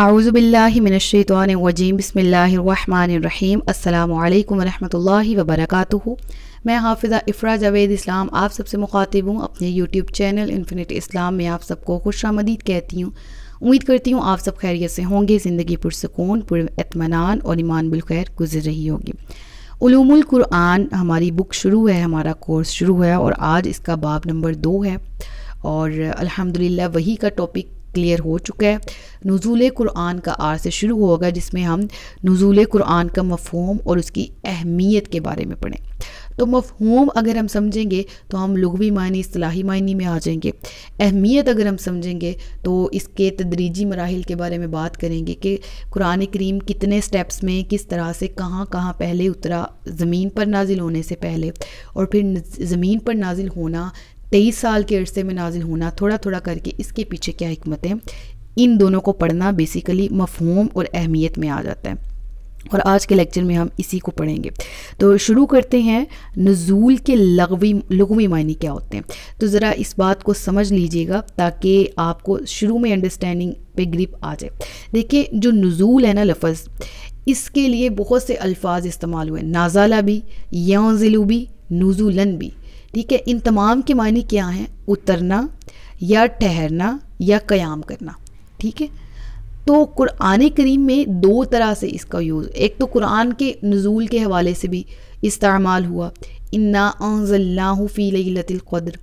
आउज़बिल्लिमिनशतवानवजीम बसमीम अल्लाम वरहमल वबरक मैं हाफिज़ा इफ़रा जावेद इस्लाम आप सबसे मुखातिब हूँ अपने यूट्यूब चैनल इन्फिनट इस्लाम में आप सबको खुश आमदीद कहती हूँ उम्मीद करती हूँ आप सब खैरियत से होंगे ज़िंदगी पुरसकून पुरमान और ईमान बिलखैर गुजर रही होगी उलूमुल कुरान हमारी बुक शुरू है हमारा कोर्स शुरू है और आज इसका बाब नंबर दो है और अलहमदिल्ला वही का टॉपिक क्लियर हो चुका है नज़ुल कुरान का आर से शुरू होगा जिसमें हम नज़ुल कुरान का मफहम और उसकी अहमियत के बारे में पढ़ें तो मफहम अगर हम समझेंगे तो हम लघवी मायने असलाही मायने में आ जाएंगे अहमियत अगर हम समझेंगे तो इसके तदरीजी मराहल के बारे में बात करेंगे कि कुरान करीम कितने स्टेप्स में किस तरह से कहाँ कहाँ पहले उतरा ज़मीन पर नाजिल होने से पहले और फिर ज़मीन पर नाजिल होना तेईस साल के अरसे में नाजिल होना थोड़ा थोड़ा करके इसके पीछे क्या हमत है इन दोनों को पढ़ना बेसिकली मफहूम और अहमियत में आ जाता है और आज के लेक्चर में हम इसी को पढ़ेंगे तो शुरू करते हैं नज़ूल के लगवी लगवी मायने क्या होते हैं तो ज़रा इस बात को समझ लीजिएगा ताकि आपको शुरू में अंडरस्टैंडिंग पे ग्रिप आ जाए देखिए जो नज़ूल है ना लफज इसके लिए बहुत से अल्फाज इस्तेमाल हुए नाजाला भी यौजिलू भी नज़ूलन भी ठीक है इन तमाम के मायने क्या हैं उतरना या ठहरना या क़याम करना ठीक है तो कुरान करीम में दो तरह से इसका यूज़ एक तो कुरान के नज़ूल के हवाले से भी इस्तेमाल हुआ इन्ना फ़ी क़द्र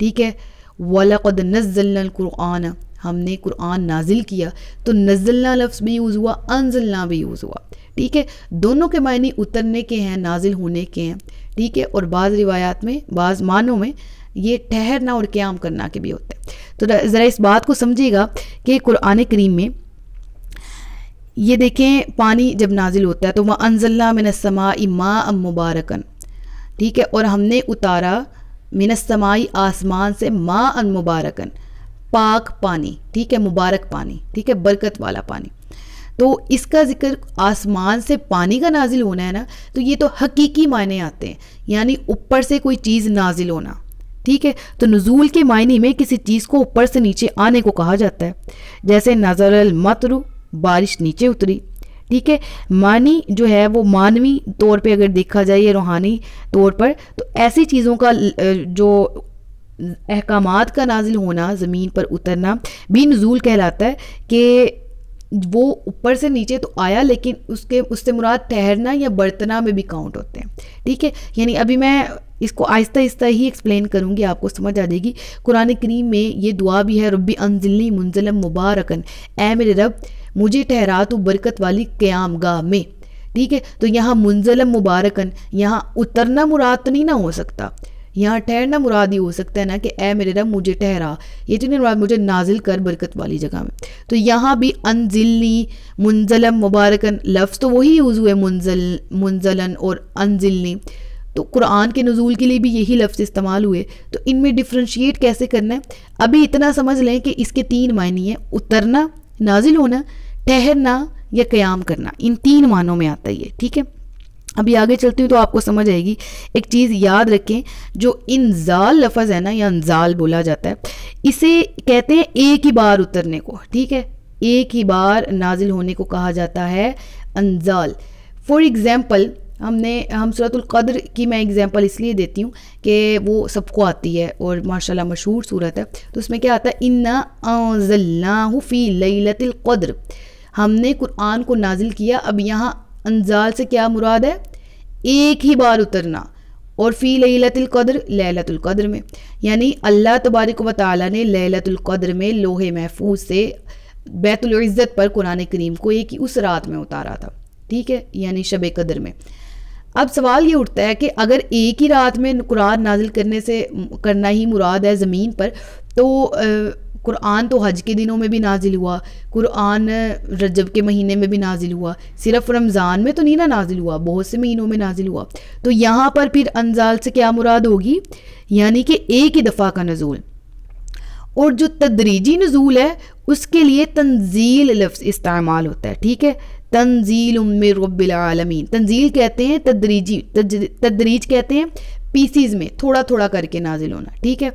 ठीक है वलक़द नज़ल्कुरान हमने कुरान नाजिल किया तो नजल्ला लफ्ज़ भी यूज़ हुआ अनजल्ला भी यूज़ हुआ ठीक है दोनों के मायने उतरने के हैं नाजिल होने के हैं ठीक है और बाज़ रिवायात में बाज़ मानों में ये ठहरना और क्याम करना के भी होते हैं तो ज़रा इस बात को समझिएगा कि कुरान करीम में ये देखें पानी जब नाजिल होता है तो वह अनजल्ला मिनसमा इमा अम मुबारकन ठीक है और हमने उतारा मिनसमाई आसमान से माँ अन मुबारकन पाक पानी ठीक है मुबारक पानी ठीक है बरकत वाला पानी तो इसका जिक्र आसमान से पानी का नाजिल होना है ना तो ये तो हकीकी मायने आते हैं यानी ऊपर से कोई चीज़ नाजिल होना ठीक है तो नज़ूल के मायने में किसी चीज़ को ऊपर से नीचे आने को कहा जाता है जैसे नजर मतरु बारिश नीचे उतरी ठीक है मानी जो है वो मानवी तौर पे अगर देखा जाए रूहानी तौर पर तो ऐसी चीज़ों का जो अहकाम का नाजिल होना ज़मीन पर उतरना भी नज़ूल कहलाता है कि वो ऊपर से नीचे तो आया लेकिन उसके उससे मुराद ठहरना या बरतना में भी काउंट होते हैं ठीक है यानी अभी मैं इसको आहिस्ता आहिस्ता ही एक्सप्लेन करूँगी आपको समझ आ जाएगी कुरान करीम में ये दुआ भी है रबी अनजिली मुंजलम मुबारकन ए मेरे रब मुझे ठहरा तो बरकत वाली क्याम गाह में ठीक है तो यहाँ मुंजलम मुबारकन यहाँ उतरना मुराद तो नहीं ना हो सकता यहाँ ठहरना मुराद ही हो सकता है ना कि ए मेरे रब मुझे ठहरा ये तो नहीं मुराद मुझे नाजिल कर बरकत वाली जगह में तो यहाँ भी अनजिलनी मुंजलम मुबारकन लफ्ज़ तो वही यूज़ हुए मुंजल मुंजलन और अनजिलनी तो कुरान के नज़ूल के लिए भी यही लफ्ज़ इस्तेमाल हुए तो इनमें डिफ्रेंशिएट कैसे करना है अभी इतना समझ लें कि इसके तीन मायने हैं उतरना नाजिल होना ठहरना या क़याम करना इन तीन मानों में आता ही है ठीक है अभी आगे चलती हूँ तो आपको समझ आएगी एक चीज़ याद रखें जो इंजाल लफज है ना या इंजाल बोला जाता है इसे कहते हैं एक ही बार उतरने को ठीक है एक ही बार नाजिल होने को कहा जाता है अनजाल फॉर एग्ज़ाम्पल हमने हम सूरतुल्क़द्र की मैं एग्ज़ाम्पल इसलिए देती हूँ कि वो सबको आती है और माशाल्लाह मशहूर सूरत है तो उसमें क्या आता है इन्ना अजल्ला फ़ी लतिलक़द्र हमने कुरान को नाजिल किया अब यहाँ अनजाल से क्या मुराद है एक ही बार उतरना और फ़ी लतिलकद्र लतिलकद्र में यानी अल्लाह तबारक व ताली ने लतिलकद्र में लोहे महफूज से बैतुल्ज़त पर कुरान करीम को एक ही उस रात में उतारा था ठीक है यानी शब कदर में अब सवाल ये उठता है कि अगर एक ही रात में कुरान नाजिल करने से करना ही मुराद है ज़मीन पर तो कुरान तो हज के दिनों में भी नाजिल हुआ कुरान रजब के महीने में भी नाजिल हुआ सिर्फ रमज़ान में तो नहीं ना नाजिल हुआ बहुत से महीनों में नाजिल हुआ तो यहाँ पर फिर अनजाल से क्या मुराद होगी यानी कि एक ही दफ़ा का नजूल और जो तदरीजी नजूल है उसके लिए तंजील लफ्ज़ इस्तेमाल होता है ठीक है तंजील उम रबालमीन तंजील कहते हैं तदरीजी तदरीज कहते हैं पीसीज में थोड़ा थोड़ा करके नाजिल होना ठीक है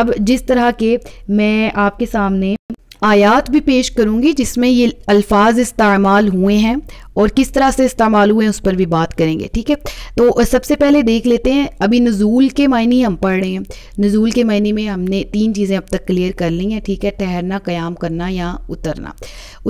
अब जिस तरह के मैं आपके सामने आयात भी पेश करूँगी जिसमें ये अल्फाज इस्तेमाल हुए हैं और किस तरह से इस्तेमाल हुए हैं उस पर भी बात करेंगे ठीक है तो सबसे पहले देख लेते हैं अभी नज़ूल के मायने हम पढ़ रहे हैं नज़ूल के मायने में हमने तीन चीज़ें अब तक क्लियर कर ली हैं ठीक है ठहरना क़याम करना या उतरना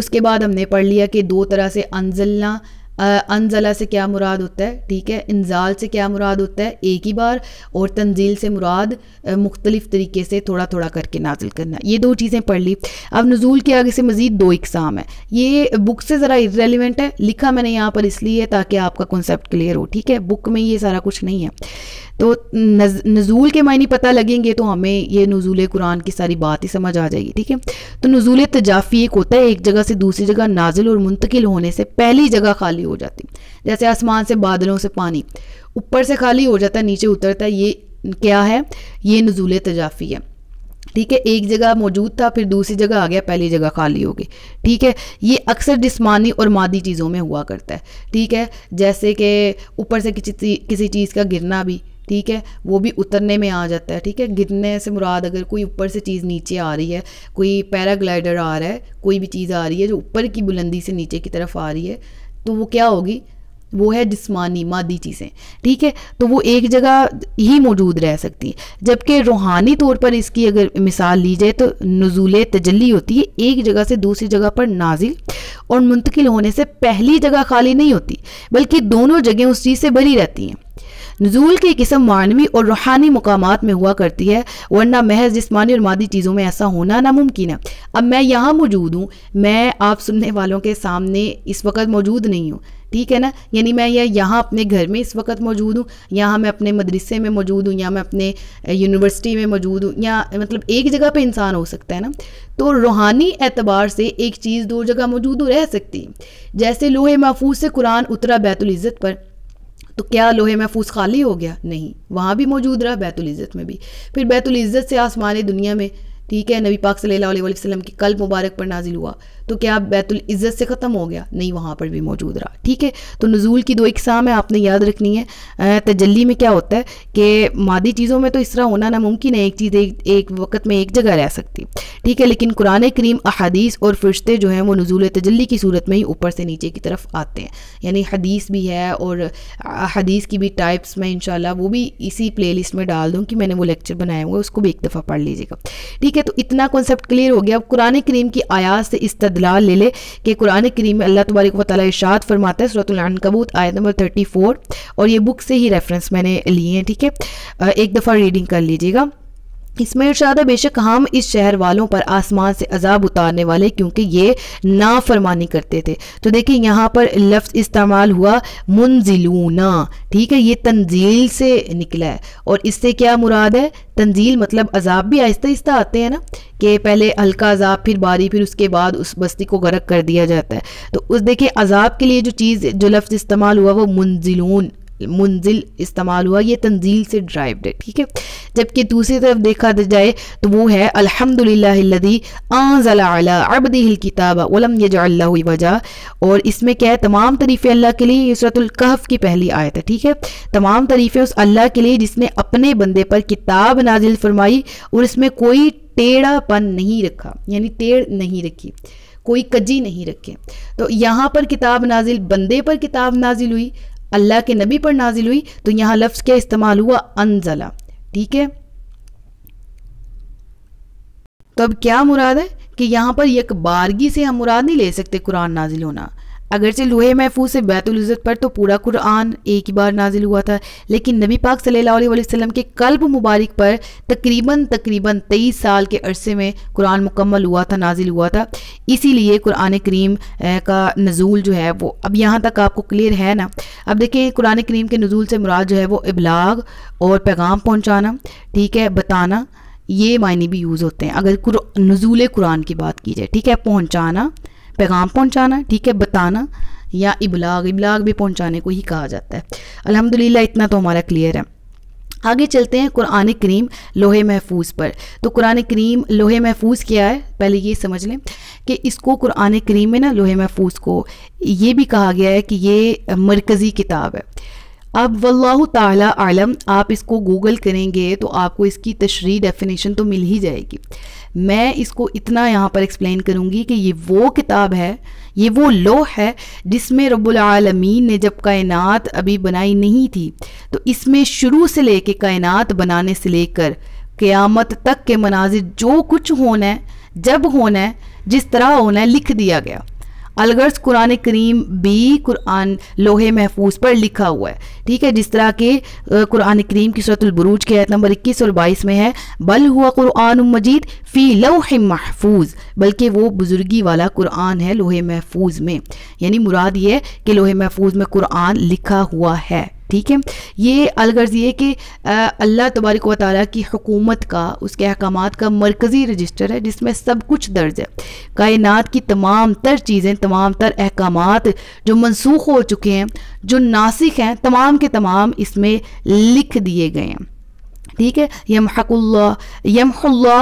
उसके बाद हमने पढ़ लिया कि दो तरह से अनजलना अनजला से क्या मुराद होता है ठीक है इंजाल से क्या मुराद होता है एक ही बार और तंजील से मुराद मुख्तलिफ़ तरीके से थोड़ा थोड़ा करके नाजिल करना ये दो चीज़ें पढ़ ली अब नज़ूल के आगे से मज़ीद दो इकसाम है ये बुक से ज़रा इरेलीवेंट है लिखा मैंने यहाँ पर इसलिए ताकि आपका कॉन्सेप्ट क्लियर हो ठीक है बुक में ये सारा कुछ नहीं है तो नज, नज़ूल के मायने पता लगेंगे तो हमें ये नज़ूल कुरान की सारी बात ही समझ आ जाएगी ठीक है तो नज़ूल तजाफ़ी एक होता है एक जगह से दूसरी जगह नाजिल और मुंतकिल होने से पहली जगह खाली खाली हो जाती जैसे आसमान से बादलों से पानी ऊपर से खाली हो जाता है नीचे उतरता है ये क्या है ये नजूल तजाफी है ठीक है एक जगह मौजूद था फिर दूसरी जगह आ गया पहली जगह खाली हो गई ठीक है ये अक्सर जिसमानी और मादी चीज़ों में हुआ करता है ठीक है जैसे कि ऊपर से किसी किसी चीज़ का गिरना भी ठीक है वो भी उतरने में आ जाता है ठीक है गिरने से मुराद अगर कोई ऊपर से चीज़ नीचे आ रही है कोई पैराग्लाइडर आ रहा है कोई भी चीज़ आ रही है जो ऊपर की बुलंदी से नीचे की तरफ आ रही है तो वो क्या होगी वो है जिसमानी मादी चीज़ें ठीक है तो वो एक जगह ही मौजूद रह सकती है जबकि रूहानी तौर पर इसकी अगर मिसाल ली जाए तो नजूल तजली होती है एक जगह से दूसरी जगह पर नाजिल और मुंतकिल होने से पहली जगह खाली नहीं होती बल्कि दोनों जगह उस चीज़ से भरी रहती हैं नजूल की किस्म मानवी और रूहानी मकाम में हुआ करती है वरना महज जिसमानी और मादी चीज़ों में ऐसा होना नामुमकिन है अब मैं यहाँ मौजूद हूँ मैं आप सुनने वालों के सामने इस वक्त मौजूद नहीं हूँ ठीक है ना यानी मैं यह यहाँ अपने घर में इस वक्त मौजूद हूँ यहाँ मैं अपने मदरसे में मौजूद हूँ या मैं अपने यूनिवर्सिटी में मौजूद हूँ या मतलब एक जगह पे इंसान हो सकता है ना तो रूहानी एतबार से एक चीज़ दो जगह मौजूद रह सकती है जैसे लोहे महफूज से कुरान उतरा बैतुल इज़्ज़त पर तो क्या लोहे महफूज खाली हो गया नहीं वहाँ भी मौजूद रहा बैतुल इज़्ज़त में भी फिर बैतुल इज़्ज़त से आसमान दुनिया में ठीक है नबी पाक सल्लल्लाहु अलैहि वसल्लम की कल मुबारक पर नाजिल हुआ तो क्या बैतुल इज़्ज़त से ख़त्म हो गया नहीं वहाँ पर भी मौजूद रहा ठीक है तो नज़ूल की दो इकसाम है आपने याद रखनी है तजली में क्या होता है कि मादी चीज़ों में तो इस तरह होना नामुमकिन है एक चीज़ एक, एक वक्त में एक जगह रह सकती ठीक है लेकिन कुरान करीम अहादीस और फरिश्ते जो हैं वो नजूल तजली की सूरत में ही ऊपर से नीचे की तरफ आते हैं यानी हदीस भी है और हदीस की भी टाइप्स में इन वो भी इसी प्ले में डाल दूँ कि मैंने वो लेक्चर बनाया हुआ उसको भी एक दफ़ा पढ़ लीजिएगा ठीक ठीक है तो इतना कॉन्सेप्ट क्लियर हो गया अब कुरान करीम की आयात से इस्तदलाल ले ले कि कुरान करीम में अल्लाह तबारक वाली इशाद फरमाता है सूरतुल्लान कबूत आयत नंबर थर्टी फोर और ये बुक से ही रेफरेंस मैंने लिए हैं ठीक है एक दफ़ा रीडिंग कर लीजिएगा इसमें इर्शाद है बेशक हम इस शहर वालों पर आसमान से अजाब उतारने वाले क्योंकि ये नाफरमानी करते थे तो देखिए यहाँ पर लफ्ज़ इस्तेमाल हुआ मुंजिलूना ठीक है ये तंजील से निकला है और इससे क्या मुराद है तंजील मतलब अजाब भी आहिस्ता आहिस्ता आते हैं ना कि पहले हल्का अजाब फिर बारी फिर उसके बाद उस बस्ती को गर्क कर दिया जाता है तो उस देखिए अजाब के लिए जो चीज़ जो लफ्ज़ इस्तेमाल हुआ वो मुंजिलून मुंजिल इस्तेमाल हुआ ये तंजील से ड्राइव है ठीक है जबकि दूसरी तरफ देखा जाए तो वो है अलहमदिल्लादी आबदिल किताब वलम यजा वजह और इसमें क्या है तमाम तरीफ़े अल्लाह के लिए ये की पहली आयत है ठीक है तमाम तरीफ़े उस अल्लाह के लिए जिसने अपने बंदे पर किताब नाजिल फरमाई और इसमें कोई टेढ़ापन नहीं रखा यानी टेढ़ नहीं रखी कोई कजी नहीं रखे तो यहाँ पर किताब नाजिल बंदे पर किताब नाजिल हुई अल्लाह के नबी पर नाजिल हुई तो यहाँ लफ्ज़ क्या इस्तेमाल हुआ अनजला ठीक है तो अब क्या मुराद है कि यहाँ पर एक बारगी से हम मुराद नहीं ले सकते कुरान नाजिल होना अगरचे लोहे महफूज से इज़्ज़त पर तो पूरा कुरान एक ही बार नाजिल हुआ था लेकिन नबी पाक सल्लल्लाहु अलैहि वसल्लम के कल्ब मुबारक पर तकरीबन तकरीबन तेईस साल के अरसे में कुरान मुकम्मल हुआ था नाजिल हुआ था इसीलिए कुरान करीम का नज़ूल जो है वो अब यहाँ तक आपको क्लियर है ना अब देखिए कुरान करीम के नज़ूल से मुराद जो है वो इबलाग और पैगाम पहुँचाना ठीक है बताना ये मायने भी यूज़ होते हैं अगर नजूल कुरान की बात की जाए ठीक है पहुँचाना पैगाम पहुंचाना ठीक है बताना या इबलाग इबलाग भी पहुंचाने को ही कहा जाता है अल्हम्दुलिल्लाह इतना तो हमारा क्लियर है आगे चलते हैं कुरान करीम लोहे महफूज पर तो कुरान करीम लोहे महफूज क्या है पहले ये समझ लें कि इसको कुरान करीम में ना लोहे महफूज को ये भी कहा गया है कि ये मरकज़ी किताब है अब वल्लाह ताला आलम आप इसको गूगल करेंगे तो आपको इसकी तशरी डेफिनेशन तो मिल ही जाएगी मैं इसको इतना यहाँ पर एक्सप्लेन करूँगी कि ये वो किताब है ये वो लो है जिसमें रबालमीन ने जब कायनात अभी बनाई नहीं थी तो इसमें शुरू से कर कायनात बनाने से लेकर क़यामत तक के मनाजिर जो कुछ होना है जब होना है जिस तरह होना है लिख दिया गया अलगर्स कुरान करीम भी कुरान लोहे महफूज पर लिखा हुआ है ठीक है जिस तरह के कुरान करीम की सूरतलबरूज के आयत नंबर इक्कीस और बाईस में है बल हुआ कुरान मजीद फ़ी लोह महफूज बल्कि वो बुज़ुर्गी वाला कुरान है लोहे महफूज में यानी मुराद ये कि लोहे महफूज में कुरान लिखा हुआ है ठीक है ये अलगर्ज ये कि अल्लाह तबारक वाली की हकूमत का उसके अहकाम का मरकज़ी रजिस्टर है जिसमें सब कुछ दर्ज है कायनत की तमाम तर चीज़ें तमाम तर अहकाम जो मनसूख हो चुके हैं जो नासिक हैं तमाम के तमाम इसमें लिख दिए गए हैं ठीक है यमहकुल्ला यमहल्ला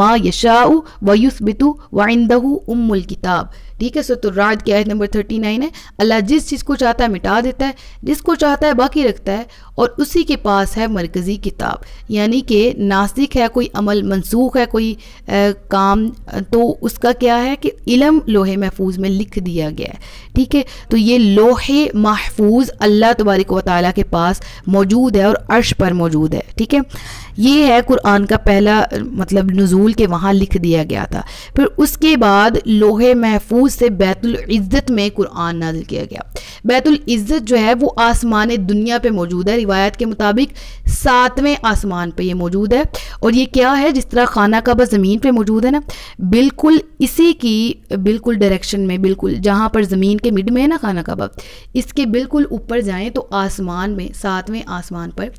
मा यशाऊ व युसबितु व इंदहू उमुल किताब ठीक है सतुर्राज की आयत नंबर थर्टी नाइन है अल्लाह जिस चीज़ को चाहता है मिटा देता है जिसको चाहता है बाकी रखता है और उसी के पास है मरकज़ी किताब यानी कि नास्तिक है कोई अमल मनसूख है कोई आ, काम तो उसका क्या है कि इलम लोहे महफूज में लिख दिया गया है ठीक है तो ये लोहे महफूज अल्लाह तबारक व ताली के पास मौजूद है और अर्श पर मौजूद है ठीक है ये है कुरान का पहला मतलब नज़ूल के वहाँ लिख दिया गया था फिर उसके बाद लोहे महफूज से बैतुल में कुरान नाजिल किया गया बैतुल्ज़त जो है वो आसमान दुनिया पर मौजूद है रिवायत के मुताबिक सातवें आसमान पर यह मौजूद है और ये क्या है जिस तरह खाना काबा ज़मीन पर मौजूद है ना बिल्कुल इसी की बिल्कुल डायरेक्शन में बिल्कुल जहाँ पर ज़मीन के मिड में है ना खाना काबा इसके बिल्कुल ऊपर जाएँ तो आसमान में सातवें आसमान पर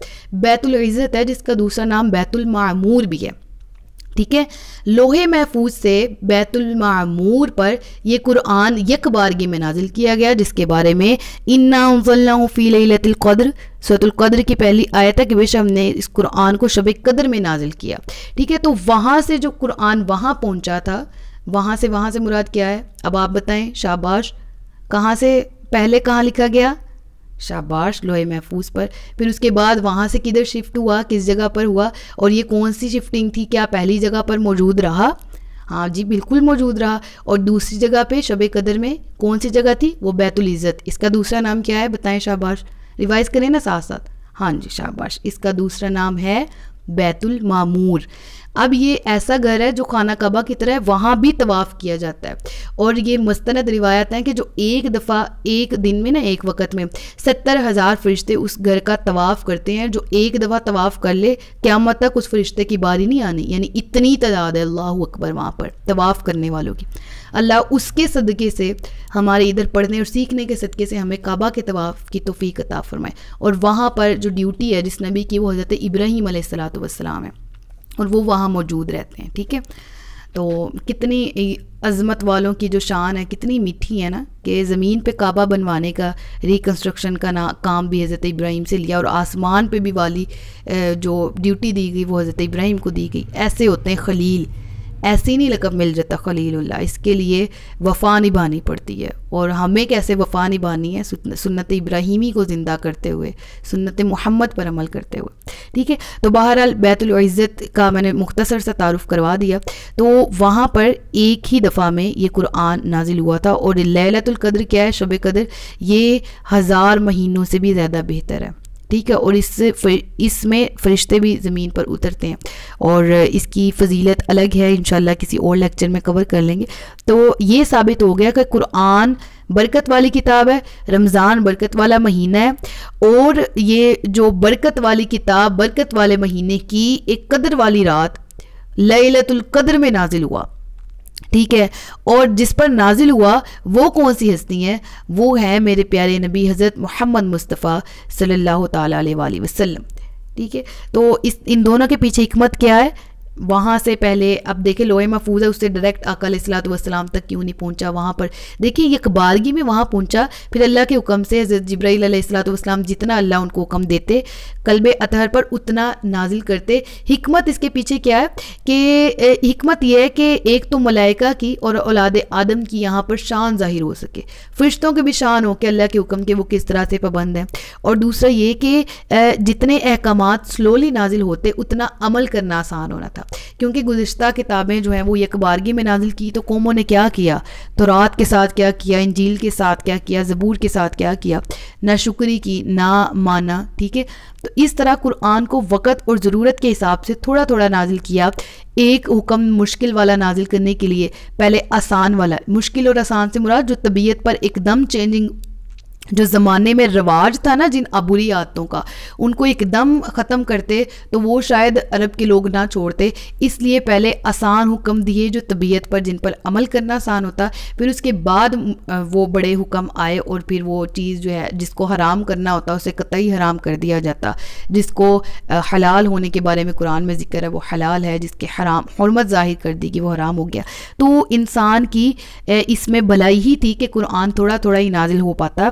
बैतुल इज़्ज़त है जिसका दूसरा नाम बैतुल मामूर भी है ठीक है लोहे महफूज से बैतुलमूर पर यह कुरान यक बारगी में नाजिल किया गया जिसके बारे में इन्ना फ़ीलतुल्क़द्र सतुल्क़द्र की पहली आयत है कि बेश हमने इस कुरान को शब कदर में नाजिल किया ठीक है तो वहाँ से जो कुरान वहाँ पहुँचा था वहाँ से वहाँ से मुराद क्या है अब आप बताएं शाबाश कहाँ से पहले कहाँ लिखा गया शाबाश लोहे महफूज पर फिर उसके बाद वहाँ से किधर शिफ्ट हुआ किस जगह पर हुआ और ये कौन सी शिफ्टिंग थी क्या पहली जगह पर मौजूद रहा हाँ जी बिल्कुल मौजूद रहा और दूसरी जगह पे शब कदर में कौन सी जगह थी वो बैतुल इज़्ज़त इसका दूसरा नाम क्या है बताएं शाबाश रिवाइज करें ना साथ साथ हाँ जी शाबाश इसका दूसरा नाम है बैतुल मामूर अब ये ऐसा घर है जो खाना कबा की तरह वहाँ भी तवाफ़ किया जाता है और ये मुस्तंद रिवायत है कि जो एक दफ़ा एक दिन में ना एक वक्त में सत्तर हज़ार फरिश्ते उस घर का तवाफ़ करते हैं जो एक दफ़ा तवाफ़ कर ले क़्यामत तक उस फरिश्ते की बारी नहीं आनी यानी इतनी तादाद है अल्लाह अकबर वहाँ पर तवाफ़ करने वालों की अल्लाह उसके सदक़े से हमारे इधर पढ़ने और सीखने के सदक़े से हमें काबा के तवाफ़ की तोफ़ी अता फ़रमाए और वहाँ पर जो ड्यूटी है जिस नबी की वो हज़रत इब्राहीम सलात है और वो वहाँ मौजूद रहते हैं ठीक है तो कितनी अज़मत वालों की जो शान है कितनी मीठी है ना कि ज़मीन पे काबा बनवाने का रिकन्स्ट्रक्शन का ना काम भी हज़रत इब्राहिम से लिया और आसमान पे भी वाली जो ड्यूटी दी गई वो हज़रत इब्राहिम को दी गई ऐसे होते हैं खलील ऐसे ही नहीं लकब मिल जाता खलील्ला इसके लिए वफा निभानी पड़ती है और हमें कैसे वफा निभानी है सुन्नत इब्राहिमी को ज़िंदा करते हुए सुन्नत मोहम्मद पर अमल करते हुए ठीक है तो बहरहाल बैतुलज़त का मैंने मुख्तसर सा तारुफ करवा दिया तो वहाँ पर एक ही दफ़ा में ये कुरान नाजिल हुआ था और लैलतुल्कद्र क्या है शब कदर ये हज़ार महीनों से भी ज़्यादा बेहतर है ठीक है और इस इसमें फरिश्ते भी ज़मीन पर उतरते हैं और इसकी फजीलत अलग है इन किसी और लेक्चर में कवर कर लेंगे तो ये साबित हो गया कि कुरान बरकत वाली किताब है रमज़ान बरकत वाला महीना है और ये जो बरकत वाली किताब बरकत वाले महीने की एक कदर वाली रात लतुल्कद्र में नाजिल हुआ ठीक है और जिस पर नाजिल हुआ वो कौन सी हस्ती हैं वो है मेरे प्यारे नबी हज़रत मोहम्मद मुस्तफ़ा सल्लल्लाहु अलैहि वसल्लम ठीक है तो इस इन दोनों के पीछे हमत क्या है वहाँ से पहले अब देखे लोहे महफूज है उससे डायरेक्ट अकल असलात वसलाम तक क्यों नहीं पहुँचा वहाँ पर देखिए ये कबारगी में वहाँ पहुँचा फिर अल्लाह के हुक्म से हज़रत वसलाम जितना अल्लाह उनको हुक्म देते कलब अतहर पर उतना नाजिल करते हमत इसके पीछे क्या है कि हमत यह है कि एक तो मलाइका की और औलाद आदम की यहाँ पर शान जाहिर हो सके फरिश्तों की भी शान हो कि अल्लाह के हुक्म के वो किस तरह से पाबंद हैं और दूसरा ये कि जितने अहकाम स्लोली नाजिल होते उतना अमल करना आसान होना था था क्योंकि गुजशत किताबें जो हैं वो यकबारगी में नाजिल की तो कौमों ने क्या किया तो रात के साथ क्या किया इंजील के साथ क्या किया ज़बूर के साथ क्या किया ना शुक्री की ना माना ठीक है तो इस तरह कुरान को वक़्त और ज़रूरत के हिसाब से थोड़ा थोड़ा नाजिल किया एक हुक्म मुश्किल वाला नाजिल करने के लिए पहले आसान वाला मुश्किल और आसान से मुराद जो तबीयत पर एकदम चेंजिंग जो ज़माने में रिवाज था ना जिन अबूरी आदतों का उनको एकदम ख़त्म करते तो वो शायद अरब के लोग ना छोड़ते इसलिए पहले आसान हुक्म दिए जो तबीयत पर जिन पर अमल करना आसान होता फिर उसके बाद वो बड़े हुक्म आए और फिर वो चीज़ जो है जिसको हराम करना होता उसे कतई हराम कर दिया जाता जिसको हलाल होने के बारे में कुरान में ज़िक्र है वो हलाल है जिसके हराम हरमत ज़ाहिर कर दी कि वो हराम हो गया तो इंसान की इसमें भलाई ही थी कि कुरान थोड़ा थोड़ा ही नाजिल हो पाता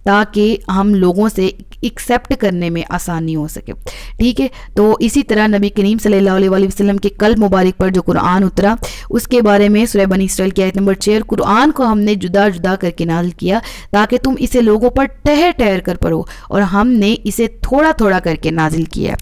ताकि हम लोगों से एक्सेप्ट करने में आसानी हो सके ठीक है तो इसी तरह नबी करीम सल्लल्लाहु अलैहि वसल्लम के कल मुबारक पर जो कुरान उतरा उसके बारे में सुरह बनी इसराइल की आयत नंबर छः कुरान को हमने जुदा जुदा करके नाल किया ताकि तुम इसे लोगों पर ठहर ठहर कर पढ़ो और हमने इसे थोड़ा थोड़ा करके नाजिल किया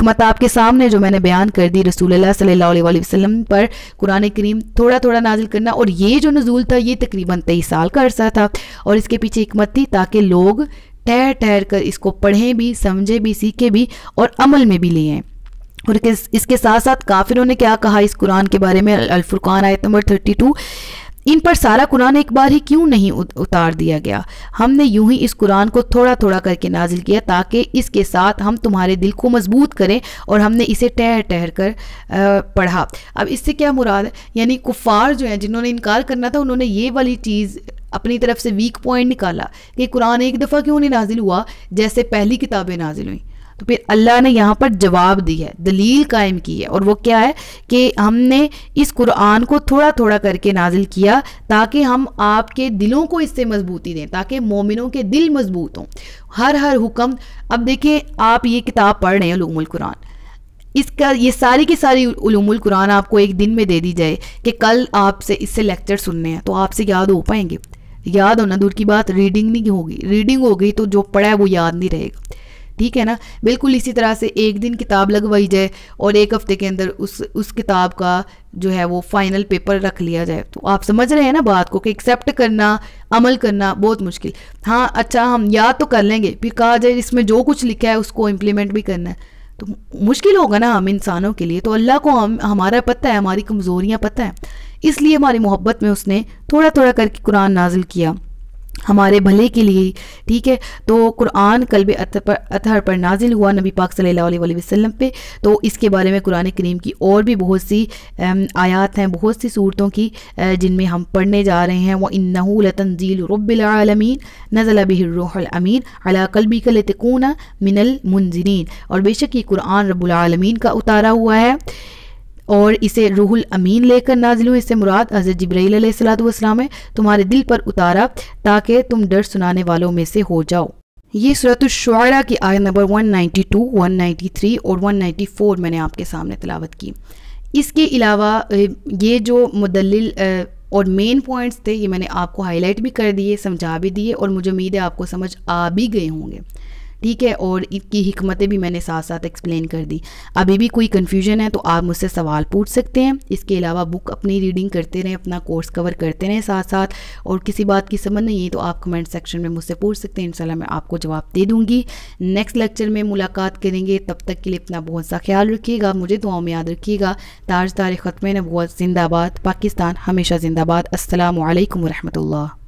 हमत आपके सामने जो मैंने बयान कर दी रसूल सल्ला वसलम पर कुरान करीम थोड़ा थोड़ा नाजिल करना और ये जो नजूल था ये तकरीबन तेईस साल का अरसा था और इसके पीछे हमत थी ताकि लोग ठहर ठहर कर इसको पढ़ें भी समझें भी सीखें भी और अमल में भी लें और इसके साथ साथ काफिरों ने क्या कहा इस कुरान के बारे में अल्फुरकान आयत नंबर थर्टी टू इन पर सारा कुरान एक बार ही क्यों नहीं उतार दिया गया हमने यूं ही इस कुरान को थोड़ा थोड़ा करके नाजिल किया ताकि इसके साथ हम तुम्हारे दिल को मजबूत करें और हमने इसे ठहर ठहर कर पढ़ा अब इससे क्या मुराद है यानी कुफ़ार जो है जिन्होंने इनकार करना था उन्होंने ये वाली चीज़ अपनी तरफ से वीक पॉइंट निकाला कि कुरान एक दफ़ा क्यों नहीं नाजिल हुआ जैसे पहली किताबें नाजिल हुई तो फिर अल्लाह ने यहाँ पर जवाब दी है दलील कायम की है और वो क्या है कि हमने इस कुरान को थोड़ा थोड़ा करके नाजिल किया ताकि हम आपके दिलों को इससे मजबूती दें ताकि मोमिनों के दिल मजबूत हों हर हर हुक्म अब देखिए आप ये किताब पढ़ रहे हैं लुमल कुरान इसका ये सारी की सारी उलूमुल कुरान आपको एक दिन में दे दी जाए कि कल आपसे इससे लेक्चर सुनने हैं तो आपसे याद हो पाएंगे याद होना दूर की बात रीडिंग नहीं होगी रीडिंग हो गई तो जो पढ़ा है वो याद नहीं रहेगा ठीक है ना बिल्कुल इसी तरह से एक दिन किताब लगवाई जाए और एक हफ्ते के अंदर उस उस किताब का जो है वो फाइनल पेपर रख लिया जाए तो आप समझ रहे हैं ना बात को कि एक्सेप्ट करना अमल करना बहुत मुश्किल हाँ अच्छा हम याद तो कर लेंगे फिर कहा जाए इसमें जो कुछ लिखा है उसको इम्प्लीमेंट भी करना है तो मुश्किल होगा ना हम इंसानों के लिए तो अल्लाह को हम हमारा पता है हमारी कमज़ोरियाँ पता है इसलिए हमारी मोहब्बत में उसने थोड़ा थोड़ा करके कुरान नाजिल किया हमारे भले के लिए ठीक है तो कुरान कल्ब अतहर पर नाजिल हुआ नबी पाक सल्लल्लाहु अलैहि वसल्लम पे तो इसके बारे में कुरान करीम की और भी बहुत सी आयात हैं बहुत सी सूरतों की जिनमें हम पढ़ने जा रहे हैं व इन्नहू तंजील रबालमीन नज़ल बहरोमीन अला कल्बी कलतकून मिनल मुंजरीन और बेशक ये कुरान रबालमीन का उतारा हुआ है और इसे रूहुल अमीन लेकर नाजिल हुई इससे मुराद हज़रत जब्राईल सलाम है तुम्हारे दिल पर उतारा ताकि तुम डर सुनाने वालों में से हो जाओ ये सूरत शुरा की आय नंबर 192, 193 और 194 मैंने आपके सामने तलावत की इसके अलावा ये जो मुदलिल और मेन पॉइंट्स थे ये मैंने आपको हाईलाइट भी कर दिए समझा भी दिए और मुझे उम्मीद है आपको समझ आ भी गए होंगे ठीक है और इसकी हमतें भी मैंने साथ साथ एक्सप्लेन कर दी अभी भी कोई कन्फ्यूजन है तो आप मुझसे सवाल पूछ सकते हैं इसके अलावा बुक अपनी रीडिंग करते रहें अपना कोर्स कवर करते रहें साथ साथ और किसी बात की समझ नहीं है तो आप कमेंट सेक्शन में मुझसे पूछ सकते हैं इनशाला मैं आपको जवाब दे दूँगी नेक्स्ट लेक्चर में मुलाकात करेंगे तब तक के लिए अपना बहुत सा ख्याल रखिएगा मुझे दुआओं में याद रखिएगा ताज तारीख़ ख़त्म नबूत जिंदाबाद पाकिस्तान हमेशा जिंदाबाद असलकम वरहमल